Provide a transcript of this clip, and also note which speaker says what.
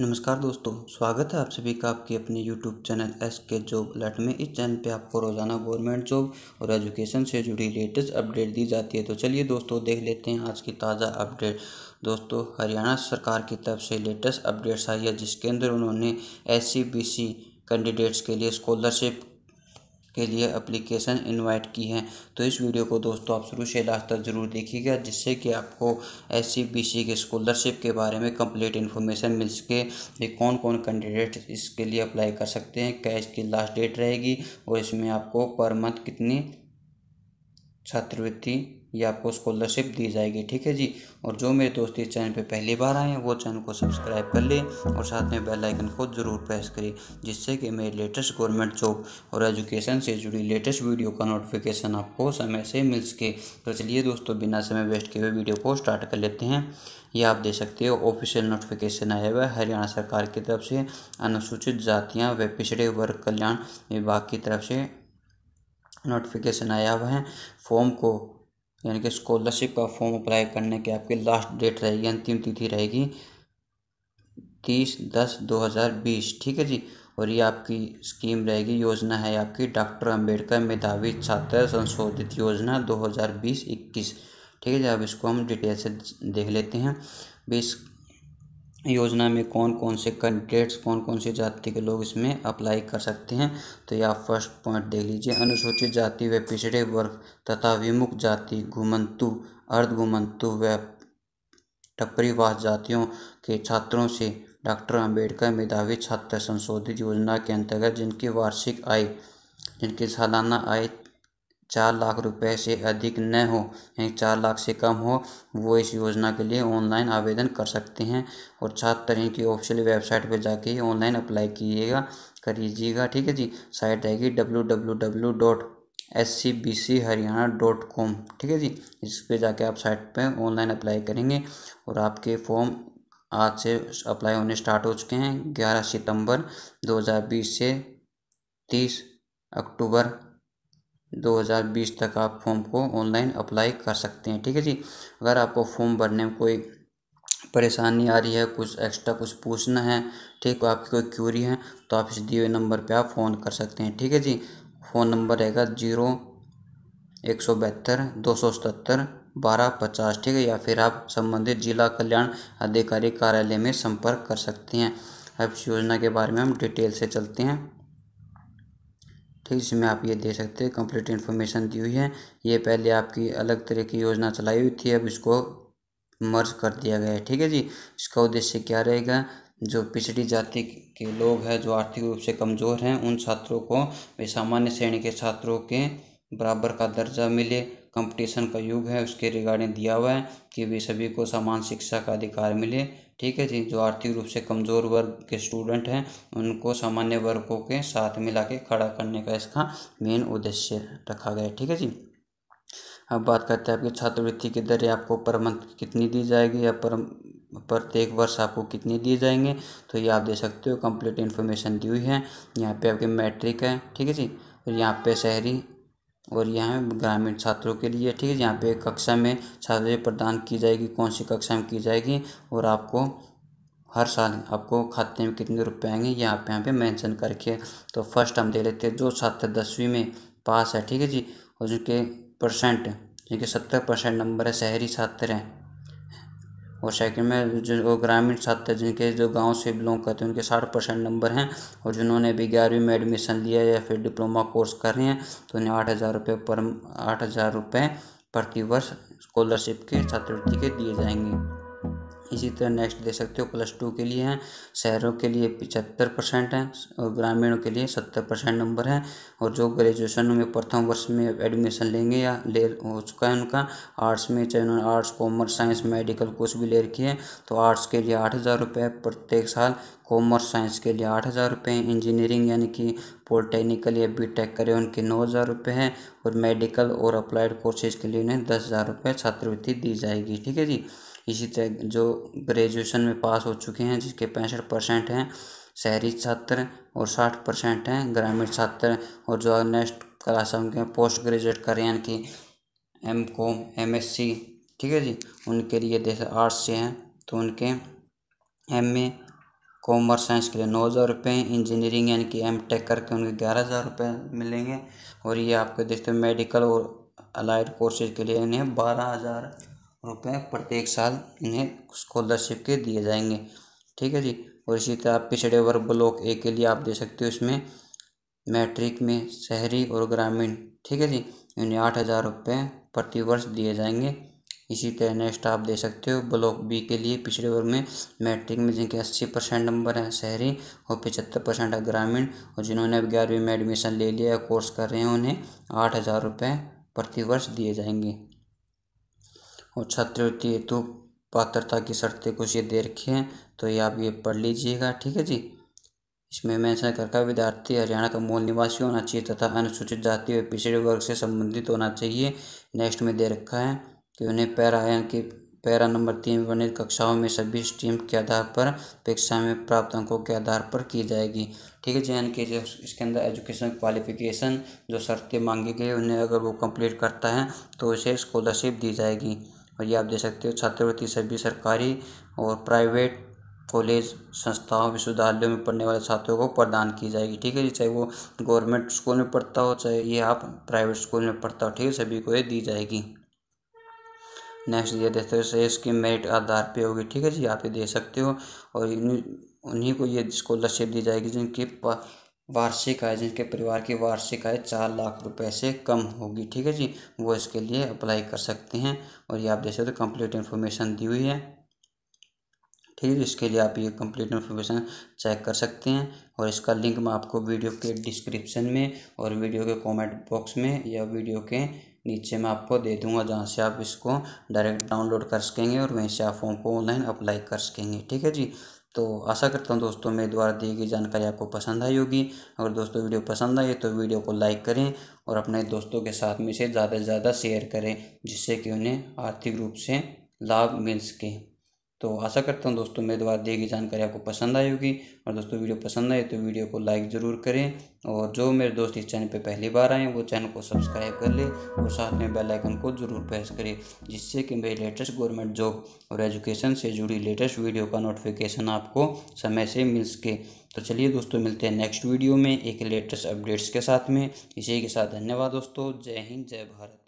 Speaker 1: नमस्कार दोस्तों स्वागत है आप सभी का आपके अपने YouTube channel S K job alert में इस चैनल पे आपको रोज़ाना गवर्नमेंट जॉब और एजुकेशन से जुड़ी लेटेस्ट अपडेट दी जाती है तो चलिए दोस्तों देख लेते हैं आज की ताज़ा अपडेट दोस्तों हरियाणा सरकार की तरफ से लेटेस्ट अपडेट्स आई है जिसके अंदर उन्होंने एस कैंडिडेट्स के लिए स्कॉलरशिप के लिए एप्लीकेशन इनवाइट की है तो इस वीडियो को दोस्तों आप शुरू से लास्ट तक ज़रूर देखिएगा जिससे कि आपको एस सी के स्कॉलरशिप के बारे में कंप्लीट इन्फॉर्मेशन मिल सके कि कौन कौन कैंडिडेट इसके लिए अप्लाई कर सकते हैं कैश की लास्ट डेट रहेगी और इसमें आपको पर मंथ कितनी छात्रवृत्ति ये आपको स्कॉलरशिप दी जाएगी ठीक है जी और जो मेरे दोस्त इस चैनल पे पहली बार आए हैं वो चैनल को सब्सक्राइब कर लें और साथ में बेल आइकन को ज़रूर प्रेस करें जिससे कि मेरे लेटेस्ट गवर्नमेंट जॉब और एजुकेशन से जुड़ी लेटेस्ट वीडियो का नोटिफिकेशन आपको समय से मिल सके तो चलिए दोस्तों बिना समय वेस्ट किए हुए वीडियो को स्टार्ट कर लेते हैं ये आप देख सकते हो ऑफिशियल नोटिफिकेशन आया हुआ है हरियाणा सरकार की तरफ से अनुसूचित जातियाँ व पिछड़े वर्ग कल्याण विभाग की तरफ से नोटिफिकेशन आया हुआ है फॉर्म को यानी कि स्कॉलरशिप का फॉर्म अप्लाई करने की आपकी लास्ट डेट रहेगी अंतिम तिथि रहेगी तीस दस दो हज़ार बीस ठीक है जी और ये आपकी स्कीम रहेगी योजना है आपकी डॉक्टर अंबेडकर मेधावी छात्र संशोधित योजना 2020-21 ठीक है जी अब इसको हम डिटेल से देख लेते हैं बीस योजना में कौन कौन से कैंडिडेट्स कौन कौन से जाति के लोग इसमें अप्लाई कर सकते हैं तो यह आप फर्स्ट पॉइंट देख लीजिए अनुसूचित जाति व पिछड़े वर्ग तथा विमुख जाति घुमंतु अर्धघुमंतु व टपरीवास जातियों के छात्रों से डॉक्टर अंबेडकर मेधावी छात्र संशोधित योजना के अंतर्गत जिनकी वार्षिक आय जिनकी सालाना आय चार लाख रुपए से अधिक न हो यानी चार लाख से कम हो वो इस योजना के लिए ऑनलाइन आवेदन कर सकते हैं और छात्र की ऑफिशियल वेबसाइट पर जाके ऑनलाइन अप्लाई कीजिएगा करीजिएगा ठीक है जी साइट आएगी W W W dot S C B C Haryana dot com ठीक है जी इस पर जाके आप साइट पे ऑनलाइन अप्लाई करेंगे और आपके फॉर्म आज से अप्लाई होने स्टार्ट हो चुके हैं ग्यारह सितंबर दो हज़ार बीस से तीस अक्टूबर 2020 तक आप फॉर्म को ऑनलाइन अप्लाई कर सकते हैं ठीक है जी अगर आपको फॉर्म भरने में कोई परेशानी आ रही है कुछ एक्स्ट्रा कुछ पूछना है ठीक आपकी कोई क्यूरी है तो आप इस दिए हुए नंबर पे आप फ़ोन कर सकते हैं ठीक है जी फ़ोन नंबर रहेगा जीरो एक सौ बहत्तर दो सौ सतहत्तर बारह पचास ठीक है या फिर आप संबंधित जिला कल्याण अधिकारी कार्यालय में संपर्क कर सकते हैं अब इस योजना के बारे में हम डिटेल से चलते हैं ठीक जिसमें आप ये दे सकते हैं कंप्लीट इन्फॉर्मेशन दी हुई है ये पहले आपकी अलग तरह की योजना चलाई हुई थी अब इसको मर्ज कर दिया गया है ठीक है जी इसका उद्देश्य क्या रहेगा जो पिछड़ी जाति के लोग हैं जो आर्थिक रूप से कमज़ोर हैं उन छात्रों को वे सामान्य श्रेणी के छात्रों के बराबर का दर्जा मिले कंपटीशन का युग है उसके रिगार्डिंग दिया हुआ है कि वे सभी को समान शिक्षा का अधिकार मिले ठीक है जी जो आर्थिक रूप से कमज़ोर वर्ग के स्टूडेंट हैं उनको सामान्य वर्गों के साथ मिला के खड़ा करने का इसका मेन उद्देश्य रखा गया है ठीक है जी अब बात करते हैं आपकी छात्रवृत्ति की दरें आपको पर मंथ कितनी दी जाएगी या पर प्रत्येक वर्ष आपको कितने दिए जाएंगे तो ये आप दे सकते हो कंप्लीट इन्फॉर्मेशन दी हुई है यहाँ पे आपके मैट्रिक है ठीक है जी और यहाँ पे शहरी और यहाँ ग्रामीण छात्रों के लिए ठीक है यहाँ पे कक्षा में छात्रवृत्ति प्रदान की जाएगी कौन सी कक्षा में की जाएगी और आपको हर साल आपको खाते में कितने रुपए आएंगे यहाँ पे यहाँ पे मेंशन करके तो फर्स्ट हम दे लेते हैं जो छात्र दसवीं में पास है ठीक है जी और जिनके परसेंट जिनके सत्तर परसेंट नंबर है शहरी छात्र हैं और सेकंड में जो ग्रामीण छात्र जिनके जो गाँव से बिलोंग करते हैं उनके साठ परसेंट नंबर हैं और जिन्होंने अभी ग्यारहवीं में एडमिशन लिया या फिर डिप्लोमा कोर्स कर रहे हैं तो उन्हें आठ हज़ार रुपये पर आठ हज़ार रुपये प्रतिवर्ष स्कॉलरशिप के छात्रवृत्ति के दिए जाएंगे इसी तरह नेक्स्ट दे सकते हो प्लस टू के लिए हैं शहरों के लिए पिचहत्तर परसेंट हैं और ग्रामीणों के लिए सत्तर परसेंट नंबर हैं और जो ग्रेजुएशन में प्रथम वर्ष में एडमिशन लेंगे या ले हो चुका है उनका आर्ट्स में चाहे उन्होंने आर्ट्स कॉमर्स साइंस मेडिकल कुछ भी ले रखी है तो आर्ट्स के लिए आठ हज़ार रुपये प्रत्येक साल कॉमर्स साइंस के लिए आठ हज़ार रुपये इंजीनियरिंग यानी कि पॉलिटेक्निकल या बी टेक करें उनके नौ हज़ार रुपये हैं और मेडिकल और अप्लाइड कोर्सेज के लिए उन्हें दस हज़ार रुपये छात्रवृत्ति दी जाएगी ठीक है जी इसी तरह जो ग्रेजुएशन में पास हो चुके हैं जिसके पैंसठ परसेंट हैं शहरी छात्र और साठ परसेंट हैं ग्रामीण छात्र और जो नेक्स्ट क्लास उनके पोस्ट ग्रेजुएट कर रहे हैं यानी कि M com M S C ठीक है जी उनके लिए जैसे आर्ट्स से हैं तो उनके एम ए कॉमर्स साइंस के लिए नौ हज़ार रुपये इंजीनियरिंग यानी कि एम टेक करके उनके ग्यारह हज़ार रुपये मिलेंगे और ये आपके देखते हैं मेडिकल और अलाइड कोर्सेज के लिए इन्हें बारह हज़ार रुपये प्रत्येक साल इन्हें स्कॉलरशिप के दिए जाएंगे ठीक है जी और इसी तरह पिछड़े वर्ग ब्लॉक ए के लिए आप दे सकते हो इसमें मैट्रिक में शहरी और ग्रामीण ठीक है जी इन्हें आठ हज़ार रुपये प्रतिवर्ष दिए जाएंगे इसी तरह नेक्स्ट आप दे सकते हो ब्लॉक बी के लिए पिछड़े वर्ग में मैट्रिक में जिनके अस्सी परसेंट नंबर हैं शहरी और पचहत्तर परसेंट है ग्रामीण और जिन्होंने ग्यारहवीं में एडमिशन ले लिया है कोर्स कर रहे हैं उन्हें आठ हज़ार रुपये प्रतिवर्ष दिए जाएंगे और छात्रवृत्ति हेतु पात्रता की शर्तें कुछ ये दे रखी हैं तो ये आप ये पढ़ लीजिएगा ठीक है जी इसमें मैं कर का विद्यार्थी हरियाणा का मूल निवासी होना चाहिए तथा अनुसूचित जाति व पिछड़े वर्ग से संबंधित होना चाहिए नेक्स्ट में दे रखा है कि उन्हें पैरायन के पैरा नंबर तीन वर्णित कक्षाओं में सभी स्ट्रीम के आधार पर परीक्षा में प्राप्त अंकों के आधार पर की जाएगी ठीक है जी यानी कि इसके अंदर एजुकेशन क्वालिफिकेशन जो शर्तें मांगी गई उन्हें अगर वो कंप्लीट करता है तो उसे स्कॉलरशिप दी जाएगी और ये आप देख सकते हो छात्रवृत्ति सभी सरकारी और प्राइवेट कॉलेज संस्थाओं विश्वविद्यालयों में पढ़ने वाले छात्रों को प्रदान की जाएगी ठीक है जी चाहे वो गवर्नमेंट स्कूल में पढ़ता हो चाहे ये आप प्राइवेट स्कूल में पढ़ता हो ठीक है सभी को ये दी जाएगी नेक्स्ट ये देखते हो ये मेरिट आधार पे होगी ठीक है जी आप ये दे सकते हो और उन्हीं को ये स्कॉलरशिप दी जाएगी जिनकी वार्षिक आय जिनके परिवार की वार्षिक आय चार लाख रुपए से कम होगी ठीक है जी वो इसके लिए अप्लाई कर सकते हैं और ये आप देख सकते हो कंप्लीट इन्फॉर्मेशन दी हुई है ठीक है इसके लिए आप ये कंप्लीट इन्फॉर्मेशन चेक कर सकते हैं और इसका लिंक मैं आपको वीडियो के डिस्क्रिप्शन में और वीडियो के कमेंट बॉक्स में या वीडियो के नीचे मैं आपको दे दूंगा जहाँ से आप इसको डायरेक्ट डाउनलोड कर सकेंगे और वहीं से आप फॉर्म को ऑनलाइन अप्लाई कर सकेंगे ठीक है जी तो आशा करता हूँ दोस्तों मेरे द्वारा दी गई जानकारी आपको पसंद आई होगी अगर दोस्तों वीडियो पसंद आई तो वीडियो को लाइक करें और अपने दोस्तों के साथ में इसे ज़्यादा से ज़्यादा शेयर करें जिससे कि उन्हें आर्थिक रूप से लाभ मिल सके तो आशा करता हूँ दोस्तों मेरे द्वारा दी गई जानकारी आपको पसंद आई होगी और दोस्तों वीडियो पसंद आए तो वीडियो को लाइक ज़रूर करें और जो मेरे दोस्त इस चैनल पर पहली बार आए वो चैनल को सब्सक्राइब कर लें और साथ में बेल आइकन को ज़रूर प्रेस करें जिससे कि मेरी लेटेस्ट गवर्नमेंट जॉब और एजुकेशन से जुड़ी लेटेस्ट वीडियो का नोटिफिकेशन आपको समय से मिल सके तो चलिए दोस्तों मिलते हैं नेक्स्ट वीडियो में एक लेटेस्ट अपडेट्स के साथ में इसी के साथ धन्यवाद दोस्तों जय हिंद जय भारत